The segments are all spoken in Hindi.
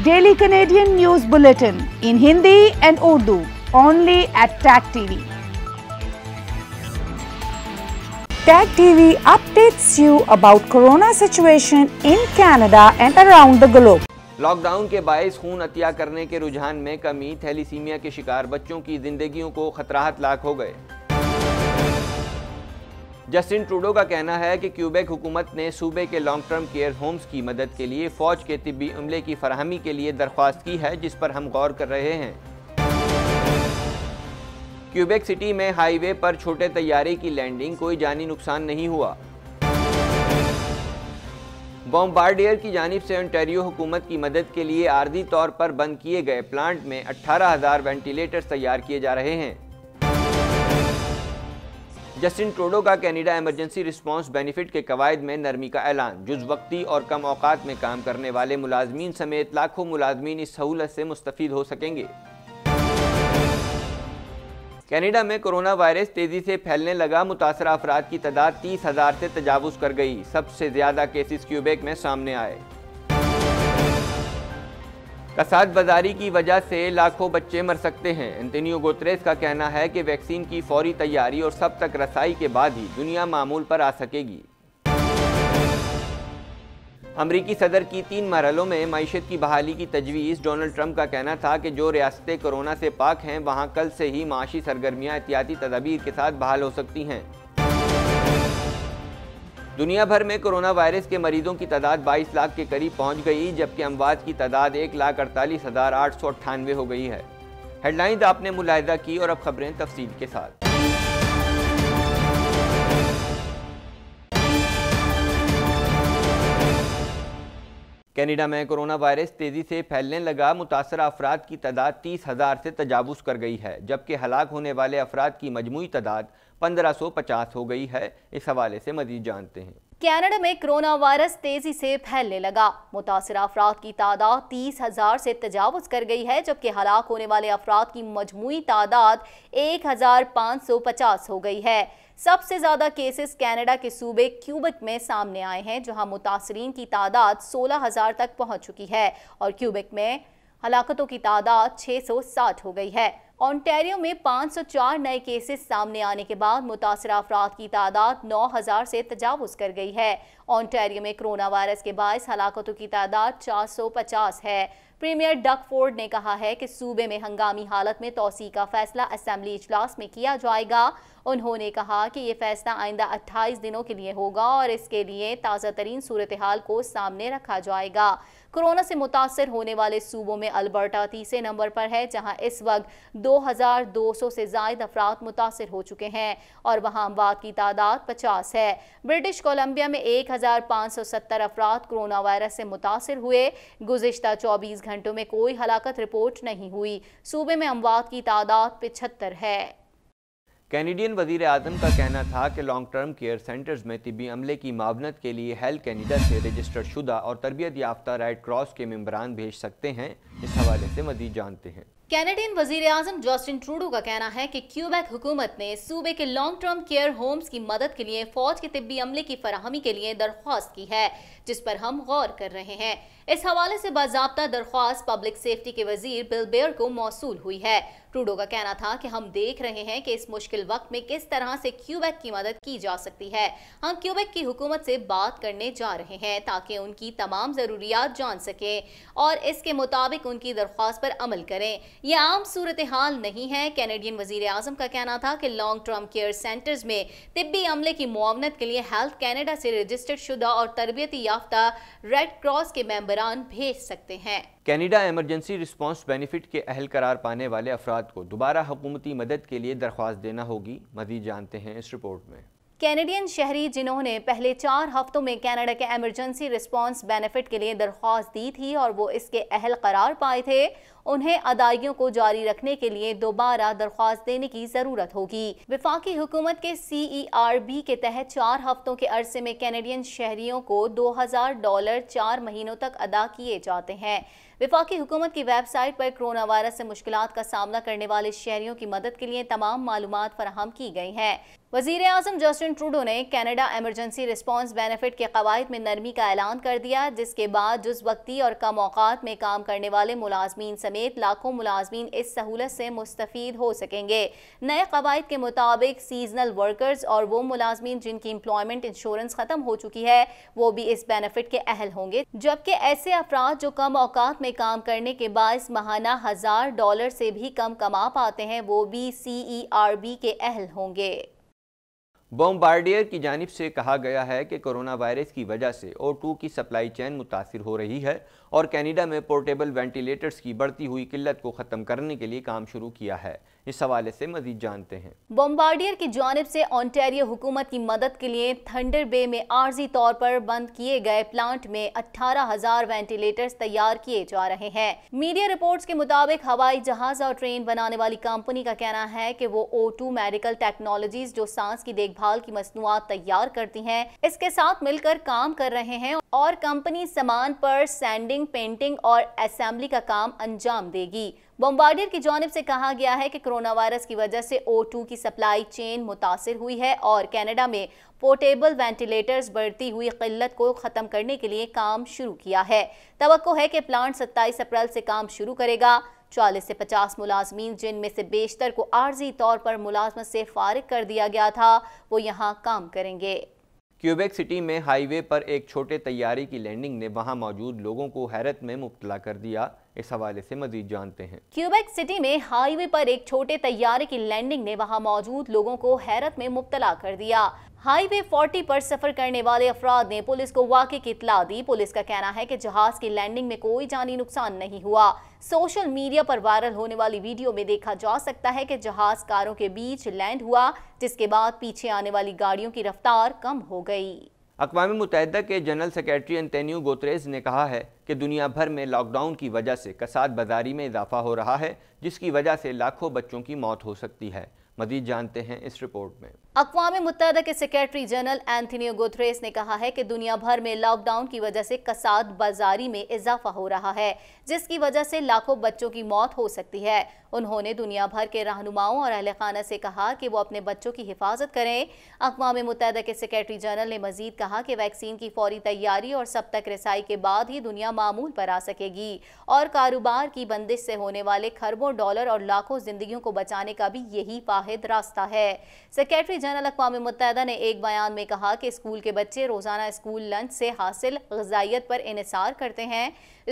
daily Canadian news bulletin in Hindi and Urdu only at tag TV tag TV updates you about corona situation in Canada and around the globe lockdown के बायस खून अतिया करने के रुझान में कमी थैलीसीमिया के शिकार बच्चों की जिंदगियों को खतराहत लाख हो गए जस्टिन ट्रूडो का कहना है कि क्यूबेक हुकूमत ने सूबे के लॉन्ग टर्म केयर होम्स की मदद के लिए फ़ौज के तिबी अमले की फरहमी के लिए दरख्वास्त की है जिस पर हम गौर कर रहे हैं क्यूबेक सिटी में हाईवे पर छोटे तैयारे की लैंडिंग कोई जानी नुकसान नहीं हुआ बॉम्बार्डियर की जानब से ओंटेरियो हुकूमत की मदद के लिए आर्जी तौर पर बंद किए गए प्लांट में 18,000 वेंटिलेटर्स तैयार किए जा रहे हैं जस्टिन ट्रोडो का कैनेडा एमरजेंसी रिस्पांस बेनिफिट के कवायद में नरमी का ऐलान जुज वक्ती और कम औकात में काम करने वाले मुलाजमीन समेत लाखों मुलाजमीन इस सहूलत से मुस्तफ़ हो सकेंगे कनाडा में कोरोना वायरस तेज़ी से फैलने लगा मुतासर अफराद की तादाद तीस हज़ार से तजावज़ कर गई सबसे ज़्यादा केसेस क्यूबेक में सामने आए कसाद बाजारी की वजह से लाखों बच्चे मर सकते हैं एंतनी गोत्रेस का कहना है कि वैक्सीन की फौरी तैयारी और सब तक रसाई के बाद ही दुनिया मामूल पर आ सकेगी अमरीकी सदर की तीन मरहलों में मीशत की बहाली की तजवीज़ डोनल्ड ट्रंप का कहना था कि जो रियासतें कोरोना से पाक हैं वहाँ कल से ही माशी सरगर्मियाँ एहतियाती तदाबीर के साथ बहाल हो सकती हैं दुनिया भर में कोरोना वायरस के मरीजों की तादाद 22 लाख के करीब पहुंच गई जबकि अमवाद की तादाद एक लाख अड़तालीस हज़ार आठ सौ अट्ठानवे हो गई है हेडलाइंस आपने मुलायदा की और अब खबरें तफसील के साथ कैनेडा में कोरोना वायरस तेज़ी से फैलने लगा मुतासर अफराद की तादाद तीस हज़ार से तजावुज कर गई है जबकि हलाक होने वाले अफराद की मजमू तादाद 1550 हो गई है इस हवाले से मजीद जानते हैं कैनेडा में कोरोना वायरस तेजी से फैलने लगा मुतासर अफराद की तादाद तीस हजार से तजावज कर गई है जबकि हलाक होने वाले अफराद की मजमू तादाद एक हजार पाँच सौ पचास हो गई है सबसे ज़्यादा केसेस कैनेडा के सूबे क्यूबक में सामने आए हैं जहां मुतासरीन की तादाद सोलह हजार तक पहुंच चुकी है और क्यूबक में हलाकतों की तादाद छः सौ साठ हो गई है ऑन्टेरियो में 504 नए केसेस सामने आने के बाद मुतासर अफराद की तादाद 9000 से तजावज़ कर गई है ऑन्टेरियो में कोरोना वायरस के बायस हलाकतों की तादाद 450 है प्रीमियर डक फोर्ड ने कहा है कि सूबे में हंगामी हालत में तोसी का फैसला असम्बली इजलास में किया जाएगा उन्होंने कहा कि ये फैसला आइंदा 28 दिनों के लिए होगा और इसके लिए ताज़ा तरीन सूरत हाल को सामने रखा जाएगा कोरोना से मुतासर होने वाले सूबों में अल्बर्टा तीसरे नंबर पर है जहाँ इस वक्त दो हज़ार दो सौ से जायद अफराद मुतासर हो चुके हैं और वहाँ अमवात की तादाद पचास है ब्रिटिश कोलम्बिया में एक हज़ार पाँच सौ सत्तर अफराद कोरोना वायरस से मुतासर हुए गुजशत चौबीस घंटों में कोई हलाकत रिपोर्ट नहीं हुई सूबे में अमवात की तादाद पिछहत्तर है कैनेडियन वजीर आजम का कहना था कि लॉन्ग टर्म केयर सेंटर्स में तबी अमले की मावनत के लिए हेल्थ कैनेडा से रजिस्टर्ड शुदा और तरबियत याफ्ता रेड क्रॉस के मम्बरान भेज सकते हैं इस हवाले से मजीद जानते हैं कैनेडियन वजीर आजम जॉस्टिन ट्रूडो का कहना है कि क्यूबेक हुकूमत ने सूबे के लॉन्ग टर्म केयर होम्स की मदद के लिए फौज के तबी अमले की फरहमी के लिए दरख्वास्त की है जिस पर हम गौर कर रहे हैं इस हवाले से बाबा दरख्वास्त पब्लिक सेफ्टी के वजीर बिल बेयर को मौसू हुई है ट्रूडो का कहना था कि हम देख रहे हैं कि इस मुश्किल वक्त में किस तरह से क्यूबेक की मदद की जा सकती है हम क्यूबेक की हुकूमत से बात करने जा रहे हैं ताकि उनकी तमाम ज़रूरियात जान सकें और इसके मुताबिक उनकी दरख्वास्त पर अमल करें यह आम सूरत हाल नहीं है कैनेडियन वजीर अजम का कहना था कि लॉन्ग टर्म केयर सेंटर्स में तिब्बी अमले की मुआवनत के लिए हेल्थ कैनेडा से रजिस्टर्ड शुदा और तरबियती याफ्ता रेड क्रॉस के मेम्बर अमरान भेज सकते हैं कैनेडा इमरजेंसी रिस्पांस बेनिफिट के अहल करार पाने वाले अफराद को दोबारा हुकूमती मदद के लिए दरख्वास्त देना होगी मजीद जानते हैं इस रिपोर्ट में कैनेडियन शहरी जिन्होंने पहले चार हफ्तों में कनाडा के एमरजेंसी रिस्पांस बेनिफिट के लिए दरख्वास्त दी थी और वो इसके अहल करार पाए थे उन्हें अदायों को जारी रखने के लिए दोबारा दरख्वास्त देने की जरूरत होगी विफाकी हुकूमत के सी ई आर बी के तहत चार हफ्तों के अरसे में कैनेडियन शहरियों को दो हजार डॉलर चार महीनों तक अदा किए जाते हैं विफाकी हुकूमत की वेबसाइट पर कोरोना वायरस से मुश्किल का सामना करने वाले शहरियों की मदद के लिए तमाम मालूम फराहम की गई हैं वजीर अजम जस्टिन ट्रूडो ने कनाडा एमरजेंसी रिस्पांस बेनिफिट के कवायद में नरमी का ऐलान कर दिया जिसके बाद जिस वक्ती और कम औकात में काम करने वाले मुलाजमीन समेत समेत लाखों मुलाजमीन इस सहूलत से मुस्तफ़ हो सकेंगे नए कवायद के मुताबिक सीजनल वर्कर्स और वो मुलाजमीन जिनकी एम्प्लॉयमेंट इंश्योरेंस ख़त्म हो चुकी है वो भी इस बेनिफिट के अहल होंगे जबकि ऐसे अफराद जो कम अवकात में काम करने के बायस महाना हज़ार डॉलर से भी कम कमा पाते हैं वो भी सी ई आर बी के अहल होंगे बॉम्बार्डियर की जानब से कहा गया है कि कोरोना वायरस की वजह से ओ टू की सप्लाई चैन मुतासर हो रही है और कनाडा में पोर्टेबल वेंटिलेटर्स की बढ़ती हुई किल्लत को ख़त्म करने के लिए काम शुरू किया है इस हवाले से मजीद जानते हैं बॉम्बार्डियर की जानब से ऑनटेरियो हुकूमत की मदद के लिए थंडर बे में आर्जी तौर पर बंद किए गए प्लांट में अठारह हजार वेंटिलेटर्स तैयार किए जा रहे हैं मीडिया रिपोर्ट्स के मुताबिक हवाई जहाज और ट्रेन बनाने वाली कंपनी का कहना है की वो ओ टू मेडिकल टेक्नोलॉजीज जो सांस की देखभाल की मसनूआत तैयार करती है इसके साथ मिलकर काम कर रहे हैं और कंपनी सामान पर सैंडिंग पेंटिंग और असेंबली का काम अंजाम देगी बॉम्बार्डियर की जानब से कहा गया है कि कोरोना वायरस की वजह से ओ की सप्लाई चेन मुतासर हुई है और कैनेडा में पोर्टेबल वेंटिलेटर्स बढ़ती हुई किल्लत को ख़त्म करने के लिए काम शुरू किया है तो है कि प्लांट सत्ताईस अप्रैल से काम शुरू करेगा चालीस से पचास मुलाजमीन जिनमें से बेशतर को आर्जी तौर पर मुलाजमत से फारिग कर दिया गया था वो यहाँ काम करेंगे क्यूबेक सिटी में हाईवे पर एक छोटे तैयारी की लैंडिंग ने वहाँ मौजूद लोगों को हैरत में मुबतला कर दिया इस हवाले से मजीद जानते हैं क्यूबेक सिटी में हाईवे पर एक छोटे तैयारे की लैंडिंग ने वहां मौजूद लोगों को हैरत में मुबतला कर दिया हाईवे 40 पर सफर करने वाले अफराद ने पुलिस को वाकई की इतला दी पुलिस का कहना है कि जहाज की लैंडिंग में कोई जानी नुकसान नहीं हुआ सोशल मीडिया पर वायरल होने वाली वीडियो में देखा जा सकता है कि जहाज कारों के बीच लैंड हुआ जिसके बाद पीछे आने वाली गाड़ियों की रफ्तार कम हो गई अकवा मुतहद के जनरल सेक्रेटरी एंतनी गोतरेज ने कहा है कि दुनिया भर में लॉकडाउन की वजह से कसाद बाजारी में इजाफा हो रहा है जिसकी वजह से लाखों बच्चों की मौत हो सकती है मजीद जानते हैं इस रिपोर्ट में अकवा मुतहदा के सेक्रेटरी जनरल एंथनी गोथरेस ने कहा है कि दुनिया भर में लॉकडाउन की वजह से कसाद बाजारी में इजाफा हो रहा है जिसकी वजह से लाखों बच्चों की मौत हो सकती है उन्होंने दुनिया भर के रहनुमाओं और अहल खाना से कहा कि वो अपने बच्चों की हिफाजत करें अकवा मुतहदा के सेक्रेटरी जनरल ने मजीद कहा कि वैक्सीन की फौरी तैयारी और सब तक रसाई के बाद ही दुनिया मामूल पर आ सकेगी और कारोबार की बंदिश से होने वाले खरबों डॉलर और लाखों जिंदगी को बचाने का भी यही वाहिद रास्ता है सेक्रेटरी जनरल अकवा मुतहदा ने एक बयान में कहा कि स्कूल के बच्चे रोज़ाना स्कूल लंच से हासिल गजाइत पर इसार करते हैं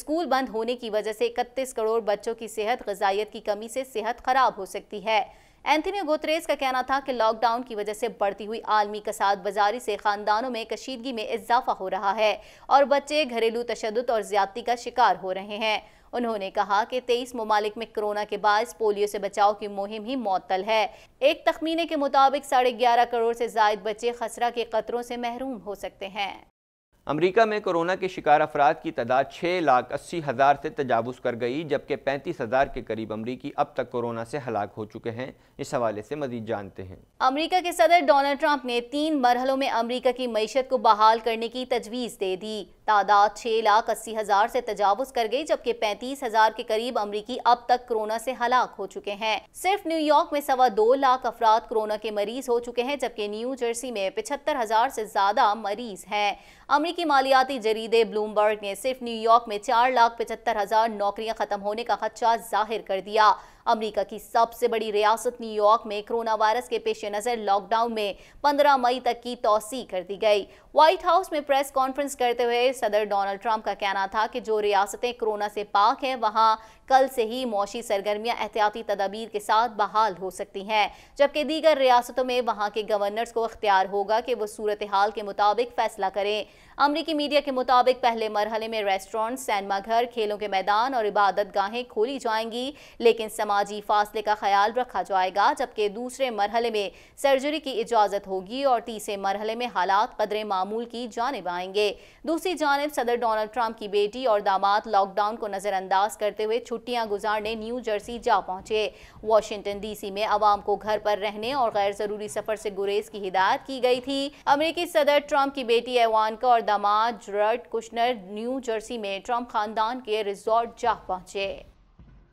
स्कूल बंद होने की वजह से इकतीस करोड़ बच्चों की सेहत गजाइत की कमी से सेहत ख़राब हो सकती है एंथनी गोतरेज का कहना था कि लॉकडाउन की वजह से बढ़ती हुई आलमी कसाद बाजारी से खानदानों में कशीदगी में इजाफा हो रहा है और बच्चे घरेलू तशद और ज्यादती का शिकार हो रहे हैं उन्होंने कहा कि तेईस ममालिक में कोरोना के बाद पोलियो से बचाव की मुहिम ही मअतल है एक तखमीने के मुताबिक साढ़े ग्यारह करोड़ से जायद बच्चे खसरा के कतरों से महरूम हो सकते हैं अमरीका में कोरोना के शिकार अफराद की तादाद छः लाख अस्सी हज़ार से तजावज़ कर गई जबकि पैंतीस हज़ार के करीब अमरीकी अब तक कोरोना से हलाक हो चुके हैं इस हवाले से मजीद जानते हैं अमरीका के सदर डोनाल्ड ट्रंप ने तीन मरहलों में अमरीका की मीशत को बहाल करने की तजवीज़ दे दी तादाद छः लाख अस्सी हज़ार से तजावज कर गई जबकि पैंतीस हज़ार के करीब अमरीकी अब तक कोरोना से हलाक हो चुके हैं सिर्फ न्यूयॉर्क में सवा दो लाख अफराद कोरोना के मरीज हो चुके हैं जबकि न्यू जर्सी में पिछहत्तर हज़ार से ज़्यादा मरीज हैं अमरीकी मालियाती जरीदे ब्लूमबर्ग ने सिर्फ न्यूयॉर्क में चार लाख पचहत्तर हज़ार नौकरियाँ ख़त्म होने का खदशा जाहिर कर दिया अमेरिका की सबसे बड़ी रियासत न्यूयॉर्क में कोरोना वायरस के पेश नज़र लॉकडाउन में 15 मई तक की तोसी कर दी गई व्हाइट हाउस में प्रेस कॉन्फ्रेंस करते हुए सदर डोनाल्ड ट्रंप का कहना था कि जो रियासतें कोरोना से पाक हैं वहां कल से ही मौसी सरगर्मियां एहतियाती तदाबीर के साथ बहाल हो सकती हैं जबकि दीगर रियासतों में वहाँ के गवर्नर्स को अख्तियार होगा कि वो सूरत हाल के मुताबिक फैसला करें अमरीकी मीडिया के मुताबिक पहले मरहले में रेस्टोरेंट सैनमाघर खेलों के मैदान और इबादत गाहें खोली जाएंगी लेकिन समाजी फासले का ख्याल रखा जाएगा जबकि दूसरे मरहले में सर्जरी की इजाज़त होगी और तीसरे मरहले में हालात कदर मामूल की जानब आएंगे दूसरी जानब सदर डोनल्ड ट्रंप की बेटी और दामाद लॉकडाउन को नज़रअंदाज करते हुए छुट्टियां गुजारने न्यू जर्सी जा पहुंचे वाशिंगटन डीसी में आवाम को घर पर रहने और गैर जरूरी सफर से गुरेज की हिदायत की गई थी अमेरिकी सदर ट्रंप की बेटी एवानका और दामाद जर्ड कुशनर न्यू जर्सी में ट्रंप खानदान के रिजॉर्ट जा पहुंचे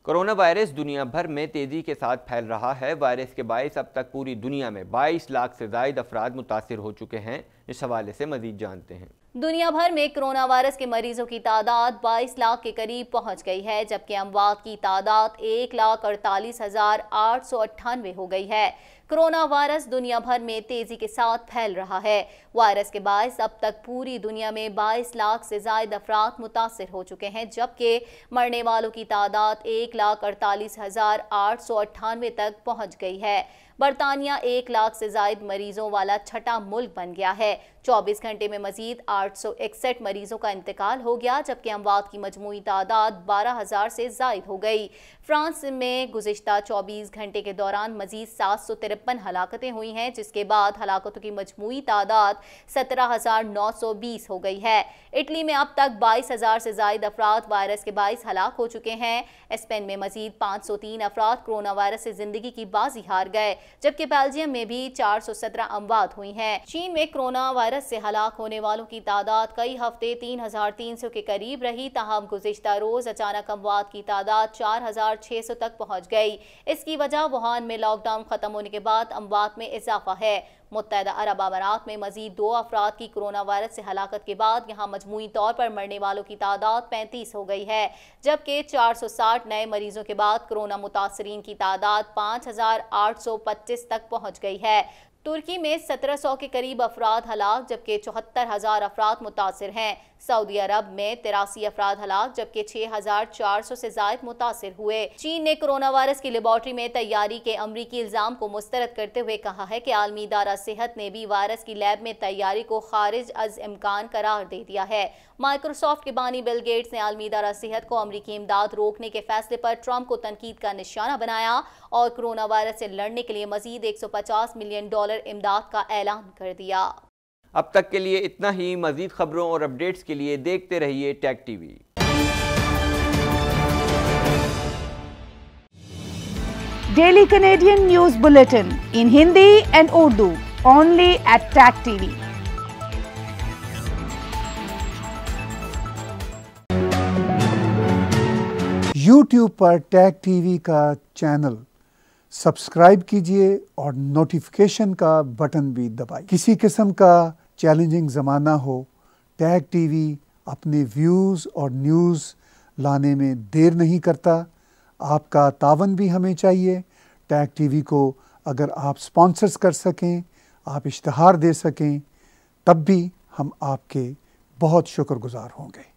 कोरोना वायरस दुनिया भर में तेज़ी के साथ फैल रहा है वायरस के बायस अब तक पूरी दुनिया में 22 लाख से जायद अफराद मुतासर हो चुके हैं इस हवाले से मजीद जानते हैं दुनिया भर में कोरोना वायरस के मरीजों की तादाद 22 लाख के करीब पहुंच गई है जबकि अमवात की तादाद एक लाख अड़तालीस हजार आठ सौ अट्ठानवे हो गई है कोरोना वायरस दुनिया भर में तेजी के साथ फैल रहा है वायरस के बायस अब तक पूरी दुनिया में 22 लाख से जायद अफराद मुतासर हो चुके हैं जबकि मरने वालों की तादाद एक लाख अड़तालीस हजार आठ सौ अट्ठानवे तक पहुंच गई है बरतानिया एक लाख से जायद मरीजों वाला छठा मुल्क बन गया है 24 घंटे में मजीद आठ सौ इकसठ मरीजों का इंतकाल हो गया जबकि अमवात की मजमू तादाद 12,000 से जायद हो गई फ्रांस में गुजशत 24 घंटे के दौरान मजीद सात सौ तिरपन हलाकतें हुई हैं जिसके बाद हलाकतों की मजमू तादाद सत्रह हज़ार नौ सौ बीस हो गई है इटली में अब तक बाईस हज़ार से जायद अफराद वायरस के बायस हलाक हो चुके हैं स्पेन में मजीद पाँच सौ तीन अफराद कोरोना वायरस से जिंदगी की बाजी हार गए जबकि बेल्जियम में भी चार सौ सत्रह अमवात हुई हैं चीन में कोरोना वायरस से हलाक होने वालों की तादाद कई हफ्ते तीन हजार तीन सौ के करीब रही तहम गुजशत रोज अचानक अमवात की तादाद चार हजार छह सौ तक पहुँच गई इसकी वजह वुहान में लॉकडाउन खत्म होने के बाद बाद अमवात में इजाफा है मुतहदा अरब अमारात में मजीद दो अफराद की कोरोना वायरस से हलाकत के बाद यहाँ मजमू तौर पर मरने वालों की तादाद पैंतीस हो गई है जबकि चार सौ साठ नए मरीजों के बाद कोरोना मुतासरीन की तादाद पाँच हजार आठ सौ पच्चीस तक पहुँच गई है तुर्की में सत्रह सौ के करीब अफराद हलाक जबकि चौहत्तर हजार अफराद मुतासर हैं सऊदी अरब में तिरासी अफराद हलाक जबकि छह हजार चार सौ से जायद मुतासर हुए चीन ने कोरोना वायरस की लेबॉर्ट्री में तैयारी के अमरीकी इल्जाम को मुस्तरद करते हुए कहा है की आलमी इदारा सेहत ने भी वायरस की लैब में तैयारी को खारिज अज इम्कान करार दे दिया है माइक्रोसॉफ्ट के बानी बिल गेट्स ने आलमी इदारा सेहत को अमरीकी इमदाद रोकने के फैसले पर ट्रंप को तनकीद का निशाना बनाया और कोरोना वायरस से लड़ने के लिए मजीद एक सौ पचास मिलियन डॉलर इमदाद का ऐलान कर दिया अब तक के लिए इतना ही मज़ीद खबरों और अपडेट्स के लिए देखते रहिए tag TV daily Canadian news bulletin in Hindi and Urdu only at tag TV YouTube पर टैग टीवी का चैनल सब्सक्राइब कीजिए और नोटिफिकेशन का बटन भी दबाइए किसी किस्म का चैलेंजिंग ज़माना हो टैग टीवी अपने व्यूज़ और न्यूज़ लाने में देर नहीं करता आपका तावन भी हमें चाहिए टैग टीवी को अगर आप स्पॉन्सर्स कर सकें आप इश्तहार दे सकें तब भी हम आपके बहुत शुक्रगुजार होंगे